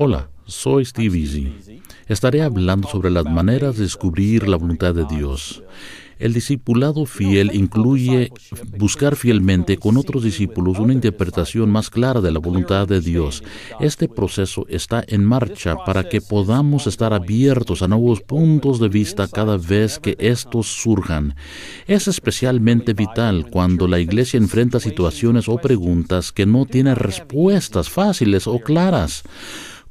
Hola, soy Steve Easy. Estaré hablando sobre las maneras de descubrir la voluntad de Dios. El discipulado fiel incluye buscar fielmente con otros discípulos una interpretación más clara de la voluntad de Dios. Este proceso está en marcha para que podamos estar abiertos a nuevos puntos de vista cada vez que estos surjan. Es especialmente vital cuando la iglesia enfrenta situaciones o preguntas que no tienen respuestas fáciles o claras.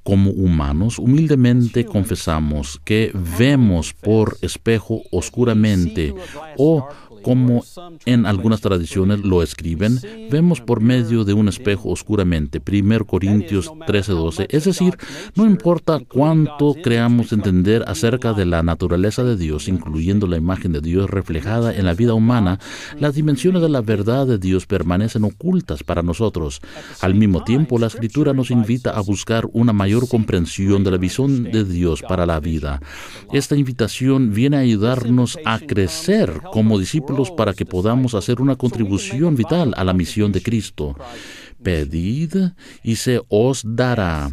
Como humanos, humildemente confesamos que vemos por espejo oscuramente o como en algunas tradiciones lo escriben, vemos por medio de un espejo oscuramente. 1 Corintios 13:12. Es decir, no importa cuánto creamos entender acerca de la naturaleza de Dios, incluyendo la imagen de Dios reflejada en la vida humana, las dimensiones de la verdad de Dios permanecen ocultas para nosotros. Al mismo tiempo, la escritura nos invita a buscar una mayor comprensión de la visión de Dios para la vida. Esta invitación viene a ayudarnos a crecer como discípulos para que podamos hacer una contribución vital a la misión de Cristo. Pedid y se os dará.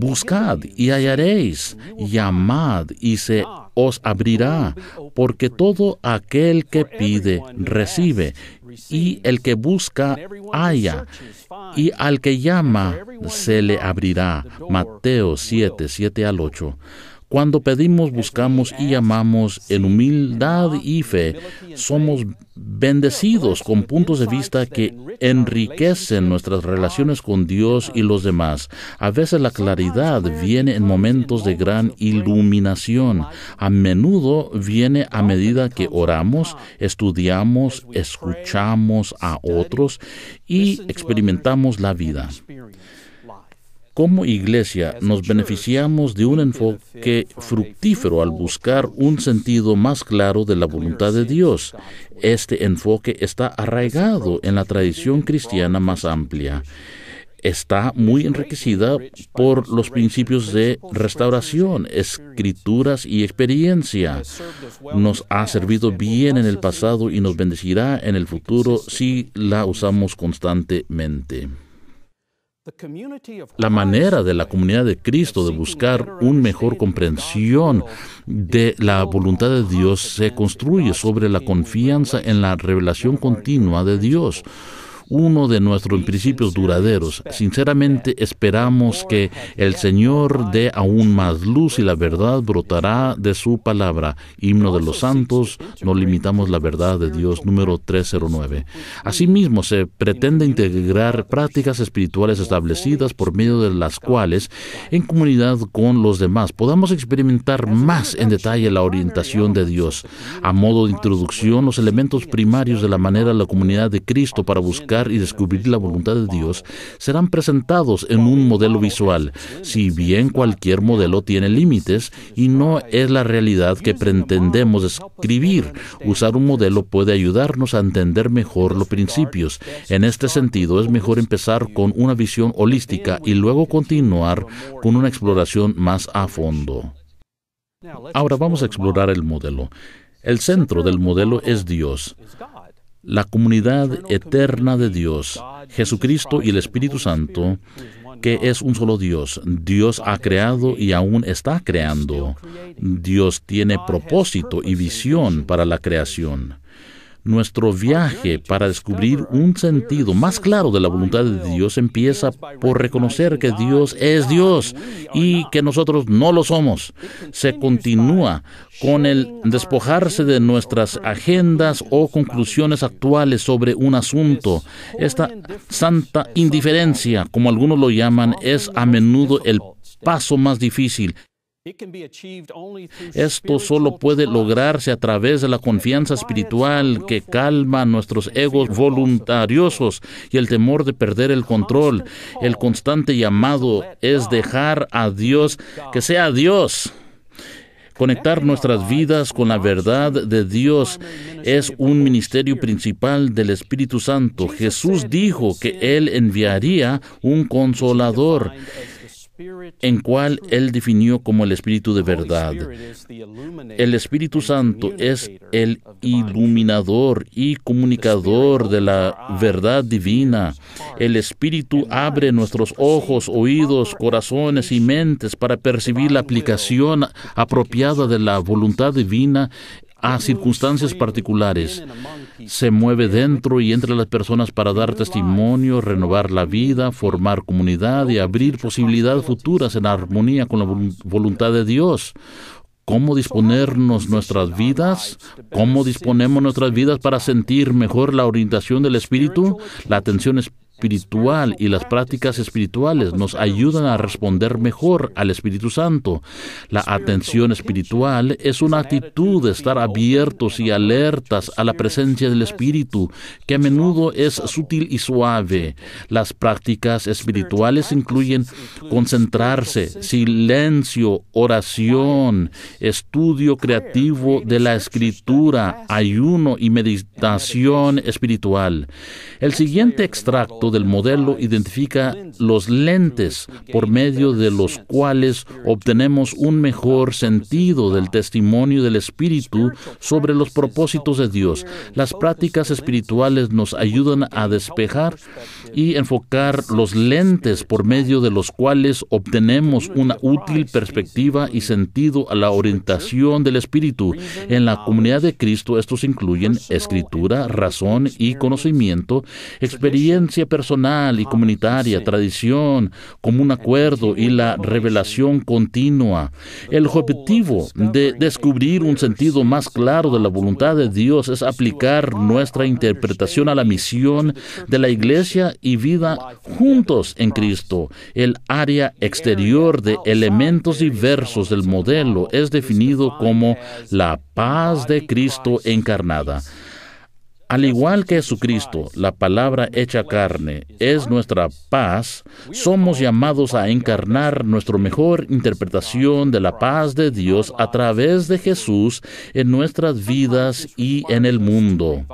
Buscad y hallaréis, llamad y se os abrirá, porque todo aquel que pide, recibe, y el que busca, halla, y al que llama, se le abrirá. Mateo 7, 7 al 8. Cuando pedimos, buscamos y llamamos en humildad y fe, somos bendecidos con puntos de vista que enriquecen nuestras relaciones con Dios y los demás. A veces la claridad viene en momentos de gran iluminación. A menudo viene a medida que oramos, estudiamos, escuchamos a otros y experimentamos la vida. Como iglesia nos beneficiamos de un enfoque fructífero al buscar un sentido más claro de la voluntad de Dios. Este enfoque está arraigado en la tradición cristiana más amplia está muy enriquecida por los principios de restauración, escrituras y experiencia. Nos ha servido bien en el pasado y nos bendecirá en el futuro si la usamos constantemente. La manera de la comunidad de Cristo de buscar una mejor comprensión de la voluntad de Dios se construye sobre la confianza en la revelación continua de Dios uno de nuestros principios duraderos. Sinceramente esperamos que el Señor dé aún más luz y la verdad brotará de su palabra. Himno de los santos, no limitamos la verdad de Dios, número 309. Asimismo, se pretende integrar prácticas espirituales establecidas por medio de las cuales, en comunidad con los demás, podamos experimentar más en detalle la orientación de Dios. A modo de introducción, los elementos primarios de la manera de la comunidad de Cristo para buscar y descubrir la voluntad de Dios serán presentados en un modelo visual, si bien cualquier modelo tiene límites y no es la realidad que pretendemos escribir. Usar un modelo puede ayudarnos a entender mejor los principios. En este sentido, es mejor empezar con una visión holística y luego continuar con una exploración más a fondo. Ahora vamos a explorar el modelo. El centro del modelo es Dios la comunidad eterna de Dios, Jesucristo y el Espíritu Santo, que es un solo Dios. Dios ha creado y aún está creando. Dios tiene propósito y visión para la creación. Nuestro viaje para descubrir un sentido más claro de la voluntad de Dios empieza por reconocer que Dios es Dios y que nosotros no lo somos. Se continúa con el despojarse de nuestras agendas o conclusiones actuales sobre un asunto. Esta santa indiferencia, como algunos lo llaman, es a menudo el paso más difícil esto solo puede lograrse a través de la confianza espiritual que calma nuestros egos voluntariosos y el temor de perder el control. El constante llamado es dejar a Dios que sea Dios. Conectar nuestras vidas con la verdad de Dios es un ministerio principal del Espíritu Santo. Jesús dijo que Él enviaría un consolador en cual Él definió como el Espíritu de verdad. El Espíritu Santo es el iluminador y comunicador de la verdad divina. El Espíritu abre nuestros ojos, oídos, corazones y mentes para percibir la aplicación apropiada de la voluntad divina a circunstancias particulares. Se mueve dentro y entre las personas para dar testimonio, renovar la vida, formar comunidad y abrir posibilidades futuras en armonía con la voluntad de Dios cómo disponernos nuestras vidas, cómo disponemos nuestras vidas para sentir mejor la orientación del Espíritu, la atención espiritual espiritual y las prácticas espirituales nos ayudan a responder mejor al Espíritu Santo. La atención espiritual es una actitud de estar abiertos y alertas a la presencia del Espíritu, que a menudo es sutil y suave. Las prácticas espirituales incluyen concentrarse, silencio, oración, estudio creativo de la escritura, ayuno y meditación espiritual. El siguiente extracto del modelo identifica los lentes por medio de los cuales obtenemos un mejor sentido del testimonio del Espíritu sobre los propósitos de Dios. Las prácticas espirituales nos ayudan a despejar y enfocar los lentes por medio de los cuales obtenemos una útil perspectiva y sentido a la orientación del Espíritu. En la comunidad de Cristo estos incluyen escritura, razón y conocimiento, experiencia personal, personal y ah, comunitaria, tradición, común acuerdo y la revelación continua. El oh, objetivo de descubrir un sentido más claro de la voluntad de Dios es aplicar nuestra interpretación a la misión de la iglesia y vida juntos en Cristo. El área exterior de elementos diversos del modelo es definido como la paz de Cristo encarnada. Al igual que Jesucristo, la palabra hecha carne es nuestra paz, somos llamados a encarnar nuestra mejor interpretación de la paz de Dios a través de Jesús en nuestras vidas y en el mundo.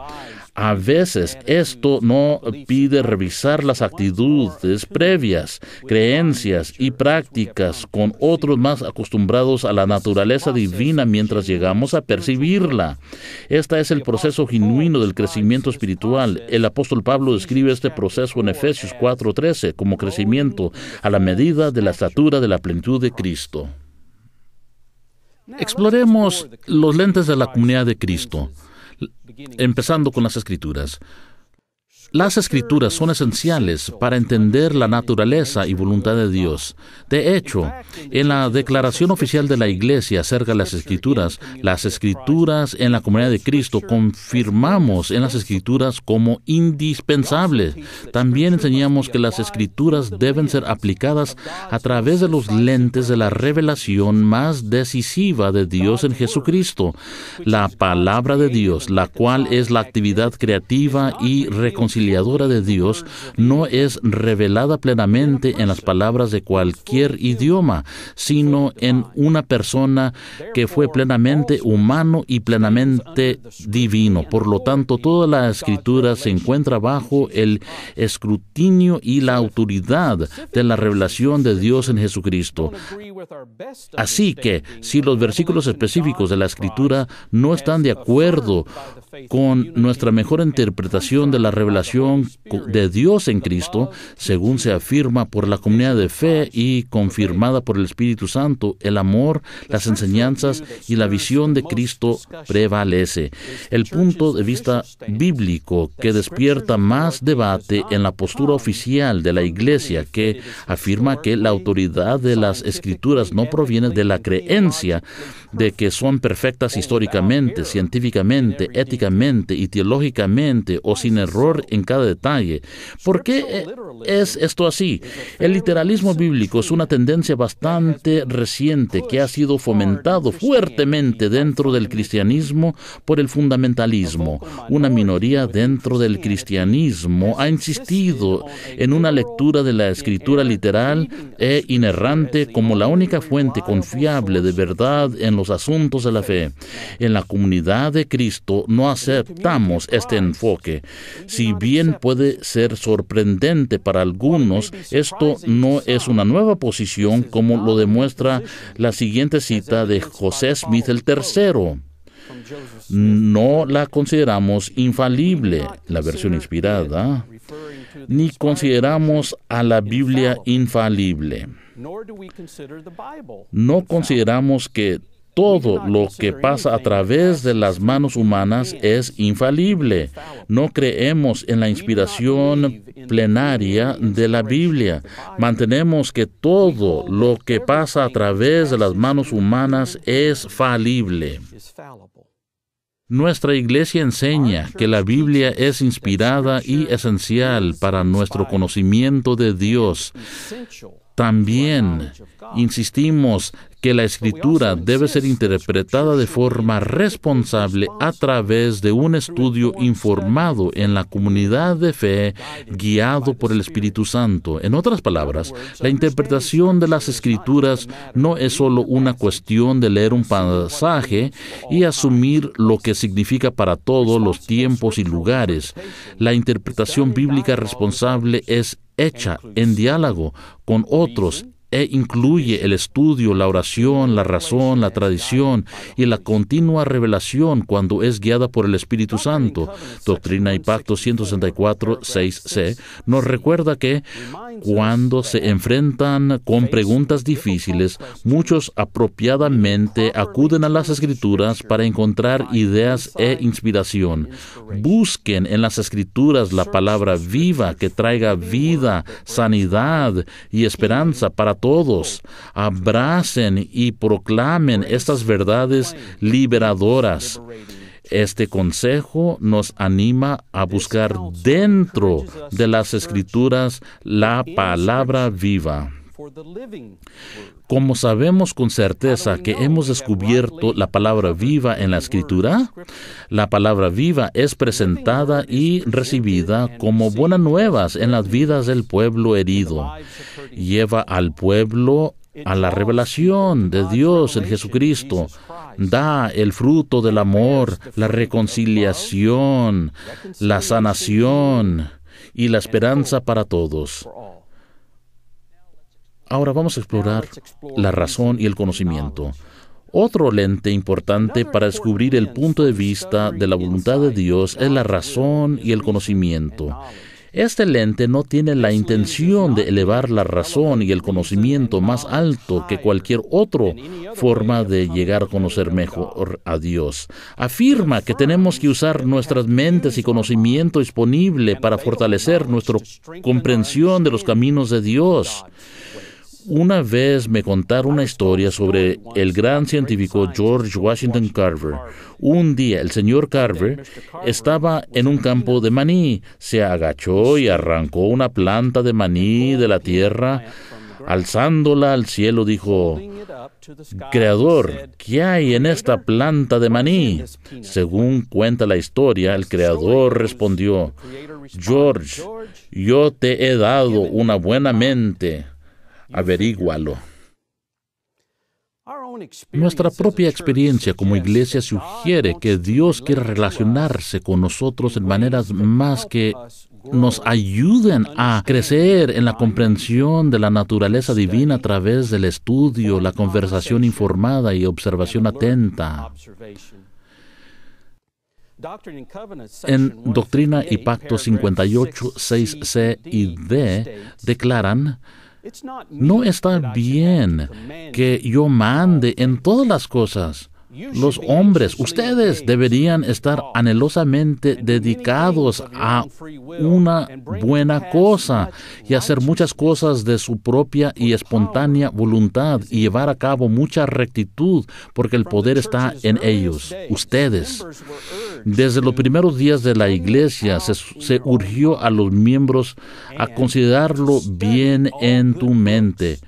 A veces esto no pide revisar las actitudes previas, creencias y prácticas con otros más acostumbrados a la naturaleza divina mientras llegamos a percibirla. Este es el proceso genuino del crecimiento espiritual. El apóstol Pablo describe este proceso en Efesios 4:13 como crecimiento a la medida de la estatura de la plenitud de Cristo. Exploremos los lentes de la comunidad de Cristo empezando con las escrituras. Las escrituras son esenciales para entender la naturaleza y voluntad de Dios. De hecho, en la declaración oficial de la Iglesia acerca de las escrituras, las escrituras en la comunidad de Cristo confirmamos en las escrituras como indispensables. También enseñamos que las escrituras deben ser aplicadas a través de los lentes de la revelación más decisiva de Dios en Jesucristo, la palabra de Dios, la cual es la actividad creativa y reconciliadora de Dios no es revelada plenamente en las palabras de cualquier idioma, sino en una persona que fue plenamente humano y plenamente divino. Por lo tanto, toda la escritura se encuentra bajo el escrutinio y la autoridad de la revelación de Dios en Jesucristo. Así que, si los versículos específicos de la escritura no están de acuerdo con nuestra mejor interpretación de la revelación, de Dios en Cristo, según se afirma por la comunidad de fe y confirmada por el Espíritu Santo, el amor, las enseñanzas y la visión de Cristo prevalece. El punto de vista bíblico que despierta más debate en la postura oficial de la Iglesia que afirma que la autoridad de las escrituras no proviene de la creencia de que son perfectas históricamente, científicamente, éticamente y teológicamente o sin error en cada detalle. ¿Por qué eh, es esto así? El literalismo bíblico es una tendencia bastante reciente que ha sido fomentado fuertemente dentro del cristianismo por el fundamentalismo. Una minoría dentro del cristianismo ha insistido en una lectura de la escritura literal e inerrante como la única fuente confiable de verdad en los asuntos de la fe. En la comunidad de Cristo no aceptamos este enfoque. Si bien puede ser sorprendente para algunos, esto no es una nueva posición como lo demuestra la siguiente cita de José Smith el tercero no la consideramos infalible, la versión inspirada, ni consideramos a la Biblia infalible. No consideramos que todo lo que pasa a través de las manos humanas es infalible. No creemos en la inspiración plenaria de la Biblia. Mantenemos que todo lo que pasa a través de las manos humanas es falible. Nuestra iglesia enseña que la Biblia es inspirada y esencial para nuestro conocimiento de Dios. También insistimos que la escritura debe ser interpretada de forma responsable a través de un estudio informado en la comunidad de fe guiado por el Espíritu Santo. En otras palabras, la interpretación de las escrituras no es solo una cuestión de leer un pasaje y asumir lo que significa para todos los tiempos y lugares. La interpretación bíblica responsable es hecha en diálogo con otros e incluye el estudio, la oración, la razón, la tradición y la continua revelación cuando es guiada por el Espíritu Santo. Doctrina y Pacto 164, 6c nos recuerda que cuando se enfrentan con preguntas difíciles, muchos apropiadamente acuden a las escrituras para encontrar ideas e inspiración. Busquen en las escrituras la palabra viva que traiga vida, sanidad y esperanza para todos todos abracen y proclamen estas verdades liberadoras. Este consejo nos anima a buscar dentro de las escrituras la palabra viva. Como sabemos con certeza que hemos descubierto la palabra viva en la escritura, la palabra viva es presentada y recibida como buenas nuevas en las vidas del pueblo herido. Lleva al pueblo a la revelación de Dios en Jesucristo. Da el fruto del amor, la reconciliación, la sanación y la esperanza para todos. Ahora vamos a explorar la razón y el conocimiento. Otro lente importante para descubrir el punto de vista de la voluntad de Dios es la razón y el conocimiento. Este lente no tiene la intención de elevar la razón y el conocimiento más alto que cualquier otra forma de llegar a conocer mejor a Dios. Afirma que tenemos que usar nuestras mentes y conocimiento disponible para fortalecer nuestra comprensión de los caminos de Dios una vez me contaron una historia sobre el gran científico George Washington Carver. Un día el señor Carver estaba en un campo de maní, se agachó y arrancó una planta de maní de la tierra. Alzándola al cielo dijo, Creador, ¿qué hay en esta planta de maní? Según cuenta la historia, el Creador respondió, George, yo te he dado una buena mente averígualo. Nuestra propia experiencia como iglesia sugiere que Dios quiere relacionarse con nosotros en maneras más que nos ayuden a crecer en la comprensión de la naturaleza divina a través del estudio, la conversación informada y observación atenta. En Doctrina y Pacto 58, 6c y d declaran no está bien que yo mande en todas las cosas los hombres, ustedes deberían estar anhelosamente dedicados a una buena cosa y hacer muchas cosas de su propia y espontánea voluntad y llevar a cabo mucha rectitud porque el poder está en ellos, ustedes. Desde los primeros días de la iglesia se, se urgió a los miembros a considerarlo bien en tu mente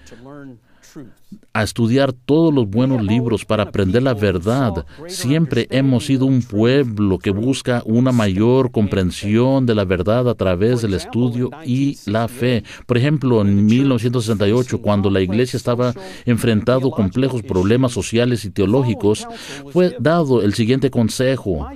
a estudiar todos los buenos libros para aprender la verdad. Siempre hemos sido un pueblo que busca una mayor comprensión de la verdad a través del estudio y la fe. Por ejemplo, en 1968, cuando la iglesia estaba enfrentando complejos problemas sociales y teológicos, fue dado el siguiente consejo.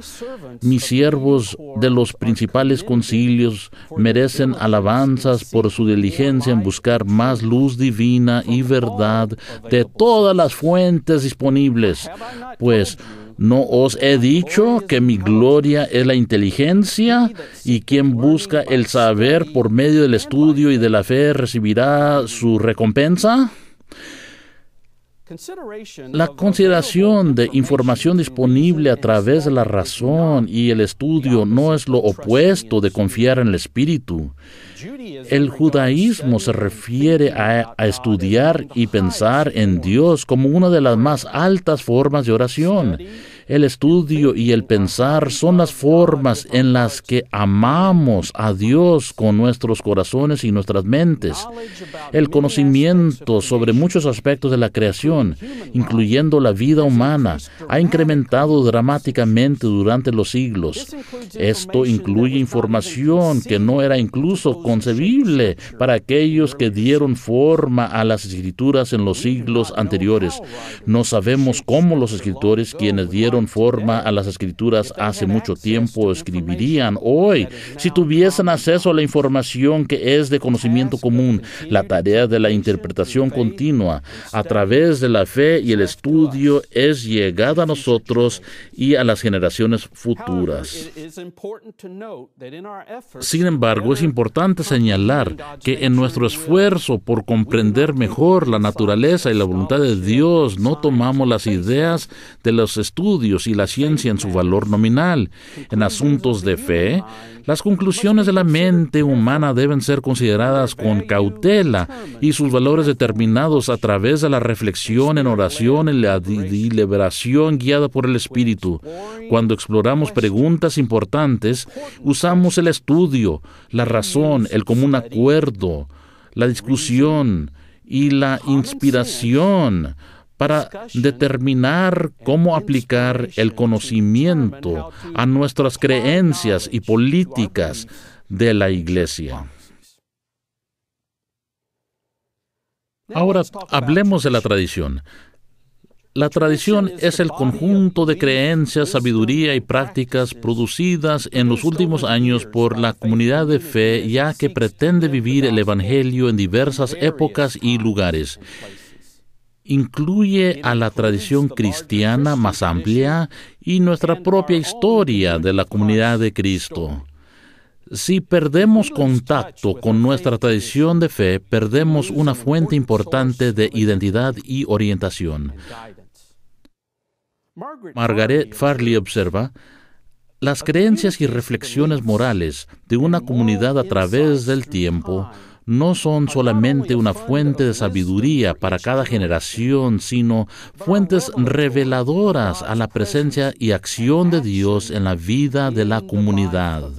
Mis siervos de los principales concilios merecen alabanzas por su diligencia en buscar más luz divina y verdad de todas las fuentes disponibles, pues ¿No os he dicho que mi gloria es la inteligencia? Y quien busca el saber por medio del estudio y de la fe recibirá su recompensa. La consideración de información disponible a través de la razón y el estudio no es lo opuesto de confiar en el Espíritu. El judaísmo se refiere a, estudiar y pensar en Dios como una de las más altas formas de oración. El estudio y el pensar son las formas en las que amamos a Dios con nuestros corazones y nuestras mentes. El conocimiento sobre muchos aspectos de la creación, incluyendo la vida humana, ha incrementado dramáticamente durante los siglos. Esto incluye información que no era incluso concebible para aquellos que dieron forma a las escrituras en los siglos anteriores. No sabemos cómo los escritores quienes dieron a las escrituras hace mucho tiempo, escribirían hoy si tuviesen acceso a la información que es de conocimiento común, la tarea de la interpretación continua a través de la fe y el estudio es llegada a nosotros y a las generaciones futuras. Sin embargo, es importante señalar que en nuestro esfuerzo por comprender mejor la naturaleza y la voluntad de Dios, no tomamos las ideas de los estudios y la ciencia en su valor nominal. En asuntos de fe, las conclusiones de la mente humana deben ser consideradas con cautela y sus valores determinados a través de la reflexión en oración en la deliberación guiada por el Espíritu. Cuando exploramos preguntas importantes, usamos el estudio, la razón, el común acuerdo, la discusión y la inspiración para determinar cómo aplicar el conocimiento a nuestras creencias y políticas de la Iglesia. Ahora hablemos de la tradición. La tradición es el conjunto de creencias, sabiduría y prácticas producidas en los últimos años por la comunidad de fe, ya que pretende vivir el Evangelio en diversas épocas y lugares incluye a la tradición cristiana más amplia y nuestra propia historia de la comunidad de Cristo. Si perdemos contacto con nuestra tradición de fe, perdemos una fuente importante de identidad y orientación. Margaret Farley observa, las creencias y reflexiones morales de una comunidad a través del tiempo no son solamente una fuente de sabiduría para cada generación, sino fuentes reveladoras a la presencia y acción de Dios en la vida de la comunidad.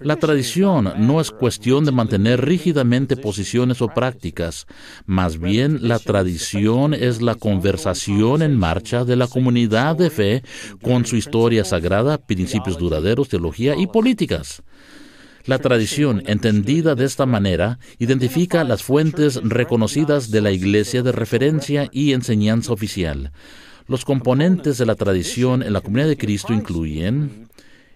La tradición no es cuestión de mantener rígidamente posiciones o prácticas, más bien la tradición es la conversación en marcha de la comunidad de fe con su historia sagrada, principios duraderos, teología y políticas. La tradición entendida de esta manera identifica las fuentes reconocidas de la Iglesia de referencia y enseñanza oficial. Los componentes de la tradición en la comunidad de Cristo incluyen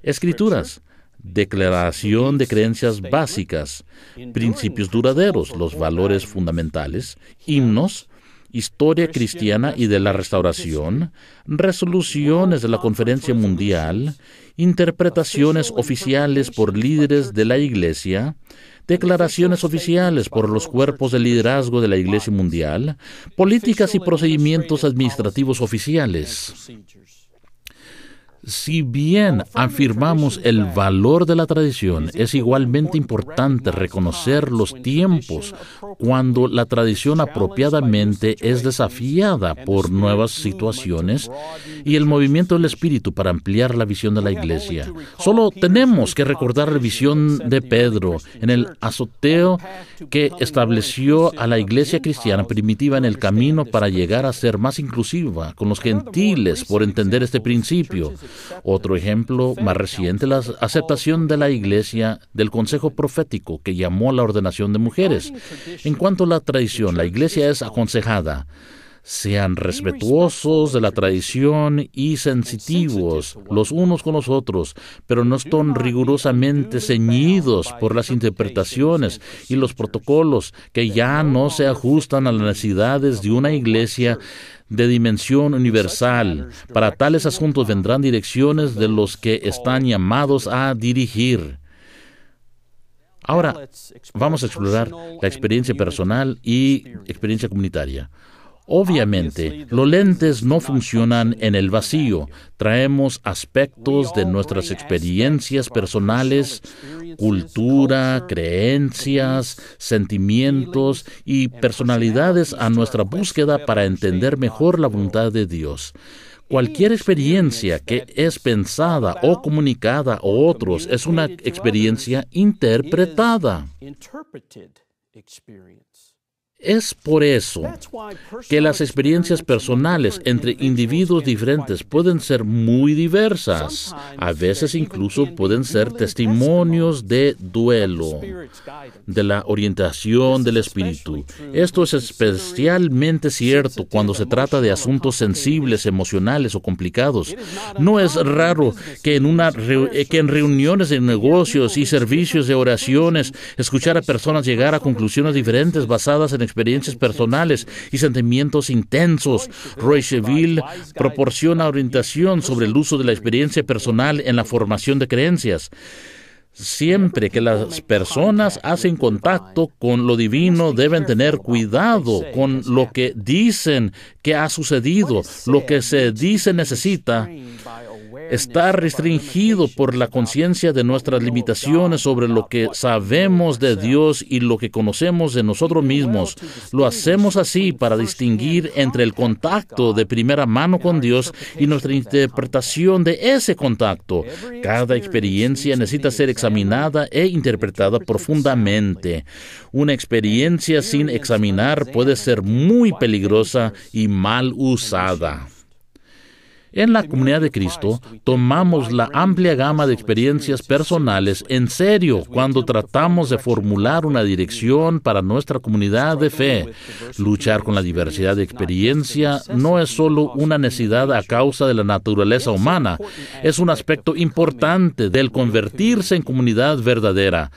escrituras, declaración de creencias básicas, principios duraderos, los valores fundamentales, himnos, Historia Cristiana y de la Restauración, resoluciones de la Conferencia Mundial, interpretaciones oficiales por líderes de la Iglesia, declaraciones oficiales por los cuerpos de liderazgo de la Iglesia Mundial, políticas y procedimientos administrativos oficiales. Si bien afirmamos el valor de la tradición, es igualmente importante reconocer los tiempos cuando la tradición apropiadamente es desafiada por nuevas situaciones y el movimiento del espíritu para ampliar la visión de la iglesia. Solo tenemos que recordar la visión de Pedro en el azoteo que estableció a la iglesia cristiana primitiva en el camino para llegar a ser más inclusiva con los gentiles por entender este principio. Otro ejemplo más reciente, la aceptación de la Iglesia del Consejo Profético que llamó a la ordenación de mujeres. En cuanto a la tradición, la Iglesia es aconsejada sean respetuosos de la tradición y sensitivos los unos con los otros, pero no estén rigurosamente ceñidos por las interpretaciones y los protocolos que ya no se ajustan a las necesidades de una iglesia de dimensión universal. Para tales asuntos vendrán direcciones de los que están llamados a dirigir. Ahora vamos a explorar la experiencia personal y experiencia comunitaria. Obviamente, los lentes no funcionan en el vacío. Traemos aspectos de nuestras experiencias personales, cultura, creencias, sentimientos y personalidades a nuestra búsqueda para entender mejor la voluntad de Dios. Cualquier experiencia que es pensada o comunicada a otros es una experiencia interpretada. Es por eso que las experiencias personales entre individuos diferentes pueden ser muy diversas. A veces incluso pueden ser testimonios de duelo, de la orientación del espíritu. Esto es especialmente cierto cuando se trata de asuntos sensibles, emocionales o complicados. No es raro que en, reuniones de negocios y servicios de oraciones escuchar a personas llegar a conclusiones diferentes basadas en experiencias personales y sentimientos intensos. Royceville proporciona orientación sobre el uso de la experiencia personal en la formación de creencias. Siempre que las personas hacen contacto con lo divino, deben tener cuidado con lo que dicen que ha sucedido. Lo que se dice necesita está restringido por la conciencia de nuestras limitaciones sobre lo que sabemos de Dios y lo que conocemos de nosotros mismos. Lo hacemos así para distinguir entre el contacto de primera mano con Dios y nuestra interpretación de ese contacto. Cada experiencia necesita ser examinada e interpretada profundamente. Una experiencia sin examinar puede ser muy peligrosa y mal usada. En la comunidad de Cristo tomamos la amplia gama de experiencias personales en serio cuando tratamos de formular una dirección para nuestra comunidad de fe. Luchar con la diversidad de experiencia no es solo una necesidad a causa de la naturaleza humana, es un aspecto importante del convertirse en comunidad verdadera.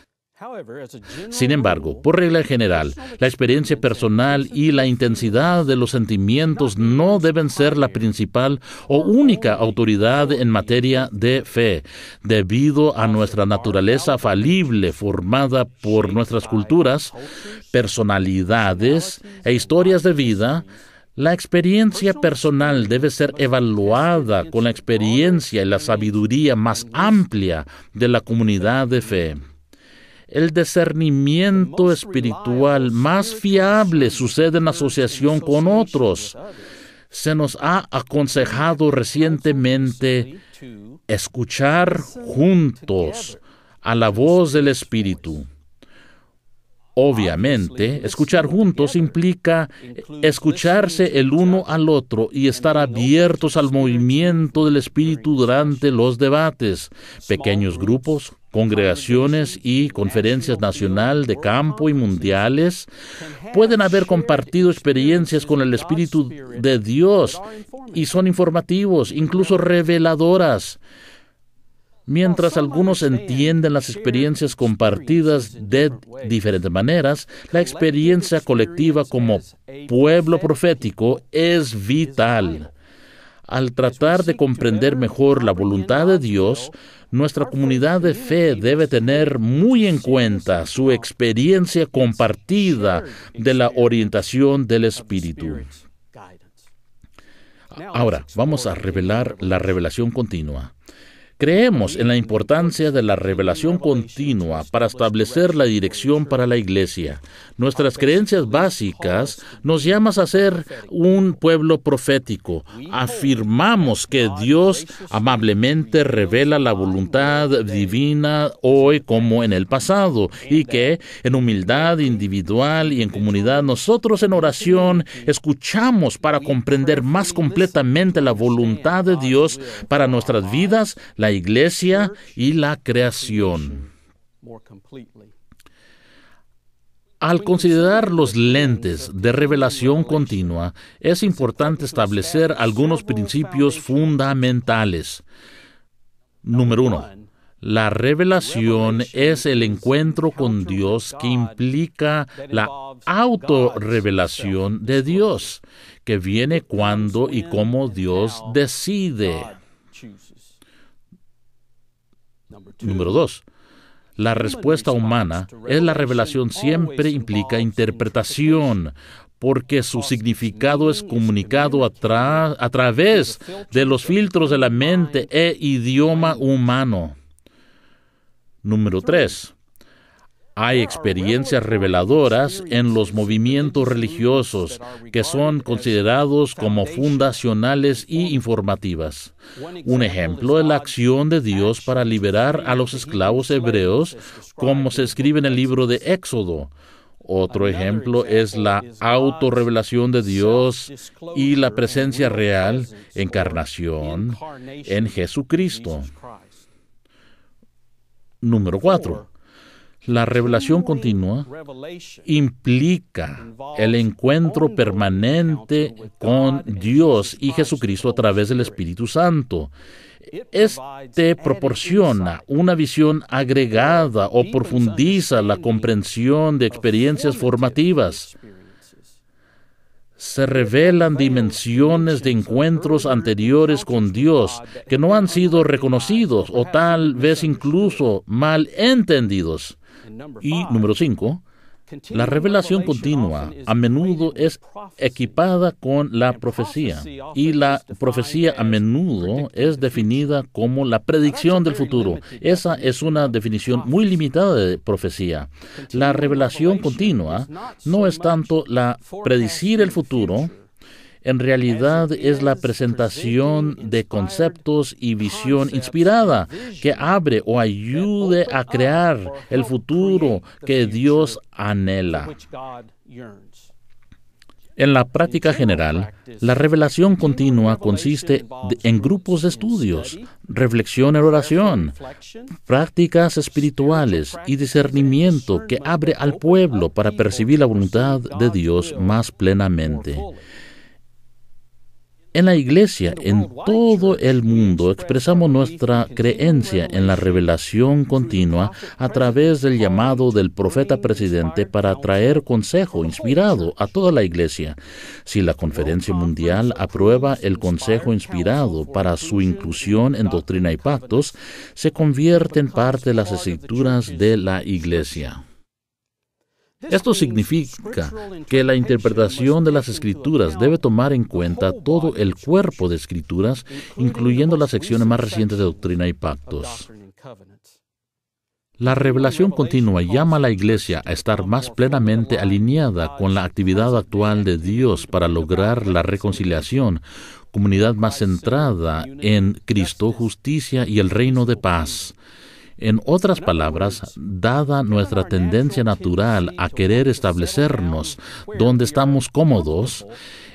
Sin embargo, por regla general, la experiencia personal y la intensidad de los sentimientos no deben ser la principal o única autoridad en materia de fe, debido a nuestra naturaleza falible formada por nuestras culturas, personalidades e historias de vida, la experiencia personal debe ser evaluada con la experiencia y la sabiduría más amplia de la comunidad de fe. El discernimiento espiritual más fiable sucede en asociación con otros. Se nos ha aconsejado recientemente escuchar juntos a la voz del Espíritu. Obviamente, escuchar juntos implica escucharse el uno al otro y estar abiertos al movimiento del espíritu durante los debates. Pequeños grupos, congregaciones y conferencias nacional de campo y mundiales pueden haber compartido experiencias con el Espíritu de Dios y son informativos, incluso reveladoras. Mientras algunos entienden las experiencias compartidas de diferentes maneras, la experiencia colectiva como pueblo profético es vital. Al tratar de comprender mejor la voluntad de Dios, nuestra comunidad de fe debe tener muy en cuenta su experiencia compartida de la orientación del Espíritu. Ahora, vamos a revelar la revelación continua. Creemos en la importancia de la revelación continua para establecer la dirección para la iglesia. Nuestras creencias básicas nos llaman a ser un pueblo profético. Afirmamos que Dios amablemente revela la voluntad divina hoy como en el pasado y que en humildad individual y en comunidad nosotros en oración escuchamos para comprender más completamente la voluntad de Dios para nuestras vidas, la iglesia y la creación. Al considerar los lentes de revelación continua, es importante establecer algunos principios fundamentales. Número uno, la revelación es el encuentro con Dios que implica la autorrevelación de Dios, que viene cuando y como Dios decide. Número dos, la respuesta humana es la revelación siempre implica interpretación, porque su significado es comunicado a, a, través de los filtros de la mente e idioma humano. Número tres... Hay experiencias reveladoras en los movimientos religiosos que son considerados como fundacionales y informativas. Un ejemplo es la acción de Dios para liberar a los esclavos hebreos, como se escribe en el libro de Éxodo. Otro ejemplo es la autorrevelación de Dios y la presencia real, encarnación, en Jesucristo. Número 4. La revelación continua implica el encuentro permanente con Dios y Jesucristo a través del Espíritu Santo. Este proporciona una visión agregada o profundiza la comprensión de experiencias formativas. Se revelan dimensiones de encuentros anteriores con Dios que no han sido reconocidos o tal vez incluso mal entendidos. Y número 5, la revelación continua a menudo es equipada con la profecía y la profecía a menudo es definida como la predicción del futuro. Esa es una definición muy limitada de profecía. La revelación continua no es tanto la predicir el futuro, en realidad es la presentación de conceptos y visión inspirada que abre o ayude a crear el futuro que Dios anhela. En la práctica general, la revelación continua consiste en grupos de estudios, reflexión en oración, prácticas espirituales y discernimiento que abre al pueblo para percibir la voluntad de Dios más plenamente. En la iglesia, en todo el mundo, expresamos nuestra creencia en la revelación continua a través del llamado del profeta presidente para traer consejo inspirado a toda la iglesia. Si la Conferencia Mundial aprueba el consejo inspirado para su inclusión en doctrina y pactos, se convierte en parte de las escrituras de la iglesia. Esto significa que la interpretación de las escrituras debe tomar en cuenta todo el cuerpo de escrituras, incluyendo las secciones más recientes de doctrina y pactos. La revelación continua llama a la Iglesia a estar más plenamente alineada con la actividad actual de Dios para lograr la reconciliación, comunidad más centrada en Cristo, justicia y el reino de paz. En otras palabras, dada nuestra tendencia natural a querer establecernos donde estamos pues, cómodos,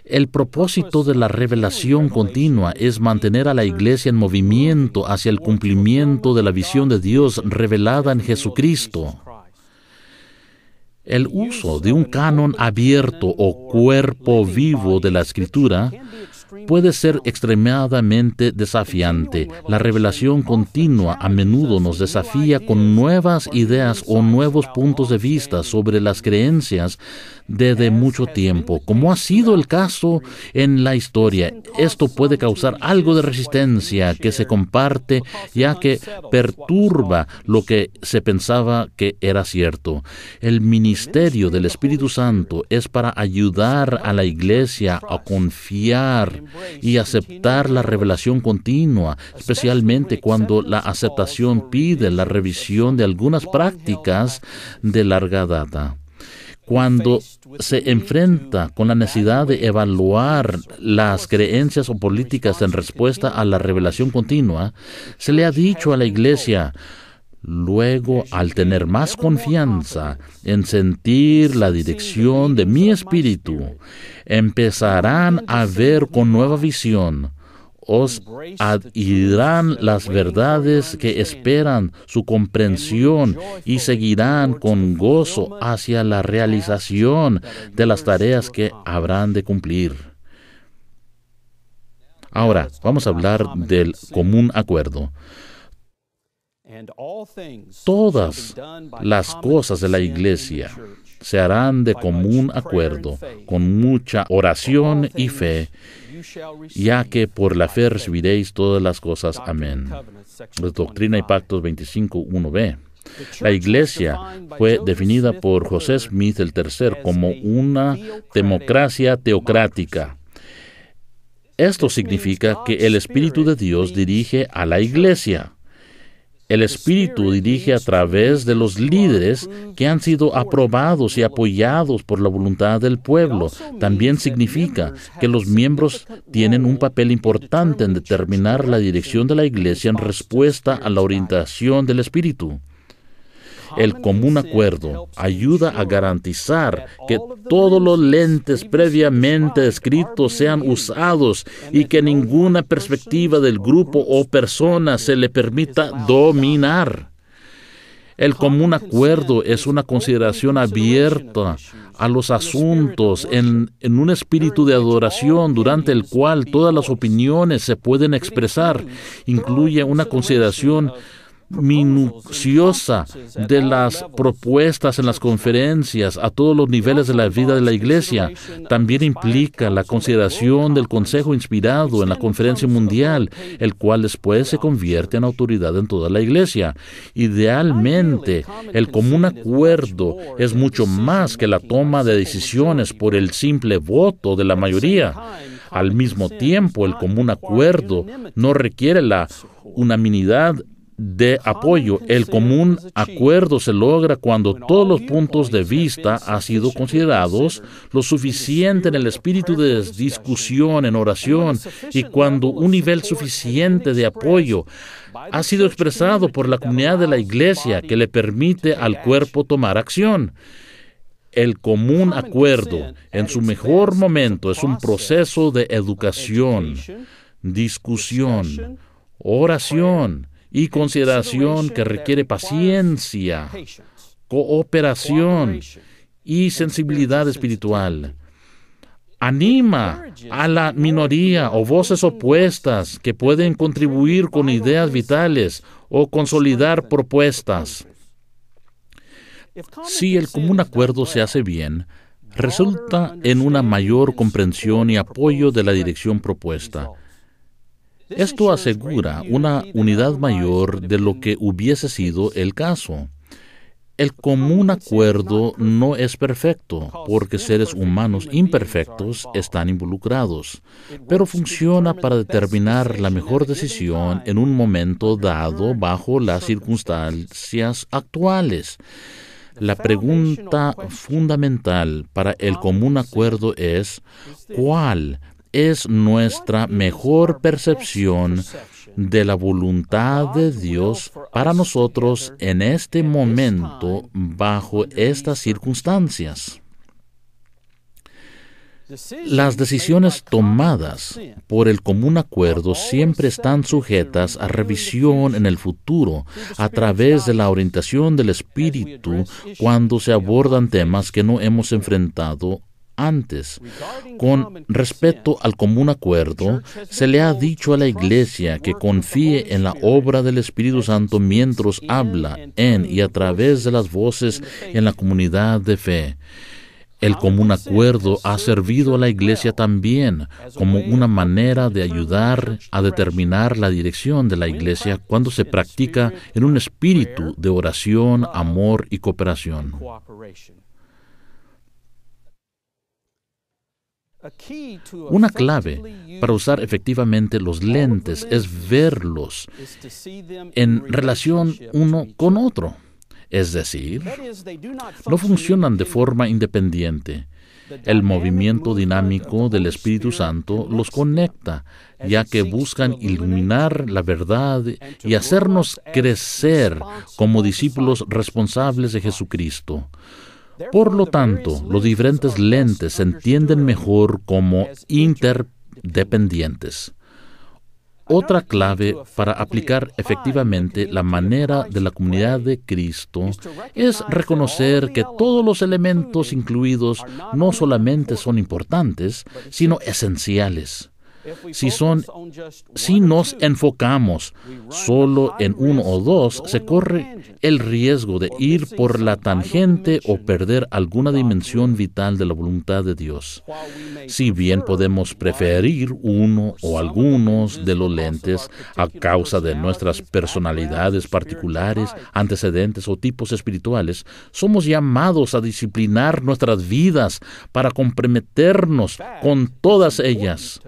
el propósito de la revelación continua es mantener a la iglesia en movimiento hacia el cumplimiento de la visión de Dios revelada en Jesucristo. El uso de un canon abierto o cuerpo vivo de la escritura puede ser extremadamente desafiante. La revelación continua a menudo nos desafía con nuevas ideas o nuevos puntos de vista sobre las creencias desde mucho tiempo, como ha sido el caso en la historia. Esto puede causar algo de resistencia que se comparte ya que perturba lo que se pensaba que era cierto. El ministerio del Espíritu Santo es para ayudar a la iglesia a confiar y aceptar la revelación continua, especialmente cuando la aceptación pide la revisión de algunas prácticas de larga data cuando se enfrenta con la necesidad de evaluar las creencias o políticas en respuesta a la revelación continua, se le ha dicho a la Iglesia, Luego, al tener más confianza en sentir la dirección de mi espíritu, empezarán a ver con nueva visión. Os adhirán las verdades que esperan su comprensión y seguirán con gozo hacia la realización de las tareas que habrán de cumplir. Ahora, vamos a hablar del común acuerdo. Todas las cosas de la iglesia se harán de común acuerdo, con mucha oración y fe, ya que por la fe recibiréis todas las cosas. Amén. Pues Doctrina y Pactos 1 b La iglesia fue definida por José Smith el III como una democracia teocrática. Esto significa que el Espíritu de Dios dirige a la iglesia. El Espíritu dirige a través de los líderes que han sido aprobados y apoyados por la voluntad del pueblo. También significa que los miembros tienen un papel importante en determinar la dirección de la iglesia en respuesta a la orientación del Espíritu el común acuerdo ayuda a garantizar que todos los lentes previamente escritos sean usados y que ninguna perspectiva del grupo o persona se le permita dominar. El común acuerdo es una consideración abierta a los asuntos en, en, un espíritu de adoración durante el cual todas las opiniones se pueden expresar. Incluye una consideración minuciosa de las propuestas en las conferencias a todos los niveles de la vida de la Iglesia. También implica la consideración del Consejo inspirado en la Conferencia Mundial, el cual después se convierte en autoridad en toda la Iglesia. Idealmente, el común acuerdo es mucho más que la toma de decisiones por el simple voto de la mayoría. Al mismo tiempo, el común acuerdo no requiere la unanimidad de apoyo. El común acuerdo se logra cuando todos los puntos de vista han sido considerados lo suficiente en el espíritu de discusión, en oración, y cuando un nivel suficiente de apoyo ha sido expresado por la comunidad de la iglesia que le permite al cuerpo tomar acción. El común acuerdo en su mejor momento es un proceso de educación, discusión, oración, y consideración que requiere paciencia, cooperación y sensibilidad espiritual. Anima a la minoría o voces opuestas que pueden contribuir con ideas vitales o consolidar propuestas. Si el común acuerdo se hace bien, resulta en una mayor comprensión y apoyo de la dirección propuesta esto asegura una unidad mayor de lo que hubiese sido el caso. El común acuerdo no es perfecto porque seres humanos imperfectos están involucrados, pero funciona para determinar la mejor decisión en un momento dado bajo las circunstancias actuales. La pregunta fundamental para el común acuerdo es, ¿cuál es nuestra mejor percepción de la voluntad de Dios para nosotros en este momento bajo estas circunstancias. Las decisiones tomadas por el común acuerdo siempre están sujetas a revisión en el futuro a través de la orientación del Espíritu cuando se abordan temas que no hemos enfrentado antes. Con respecto al común acuerdo, se le ha dicho a la Iglesia que confíe en la obra del Espíritu Santo mientras habla en y a través de las voces en la comunidad de fe. El común acuerdo ha servido a la Iglesia también como una manera de ayudar a determinar la dirección de la Iglesia cuando se practica en un espíritu de oración, amor y cooperación. Una clave para usar efectivamente los lentes es verlos en relación uno con otro. Es decir, no funcionan de forma independiente. El movimiento dinámico del Espíritu Santo los conecta, ya que buscan iluminar la verdad y hacernos crecer como discípulos responsables de Jesucristo. Por lo tanto, los diferentes lentes se entienden mejor como interdependientes. Otra clave para aplicar efectivamente la manera de la comunidad de Cristo es reconocer que todos los elementos incluidos no solamente son importantes, sino esenciales. Si, son, si nos enfocamos solo en uno o dos, se corre el riesgo de ir por la tangente o perder alguna dimensión vital de la voluntad de Dios. Si bien podemos preferir uno o algunos de los lentes a causa de nuestras personalidades particulares, antecedentes o tipos espirituales, somos llamados a disciplinar nuestras vidas para comprometernos con todas ellas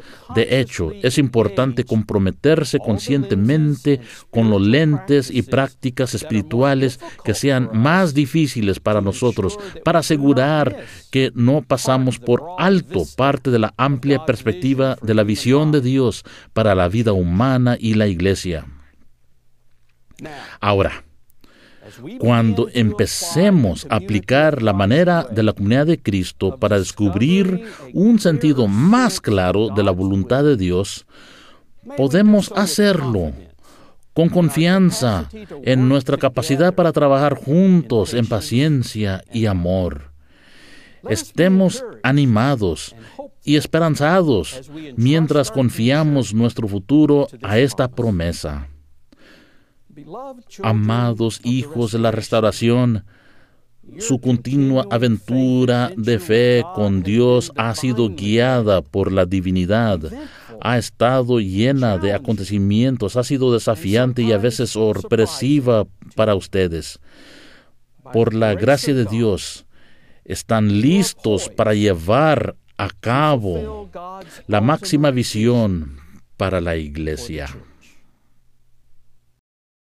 hecho, es importante comprometerse conscientemente con los lentes y prácticas espirituales que sean más difíciles para nosotros, para asegurar que no pasamos por alto parte de la amplia perspectiva de la visión de Dios para la vida humana y la iglesia. Ahora, cuando empecemos a aplicar la manera de la comunidad de Cristo para descubrir un sentido más claro de la voluntad de Dios, podemos hacerlo con confianza en nuestra capacidad para trabajar juntos en paciencia y amor. Estemos animados y esperanzados mientras confiamos nuestro futuro a esta promesa amados hijos de la restauración, su continua aventura de fe con Dios ha sido guiada por la divinidad, ha estado llena de acontecimientos, ha sido desafiante y a veces sorpresiva para ustedes. Por la gracia de Dios, están listos para llevar a cabo la máxima visión para la iglesia.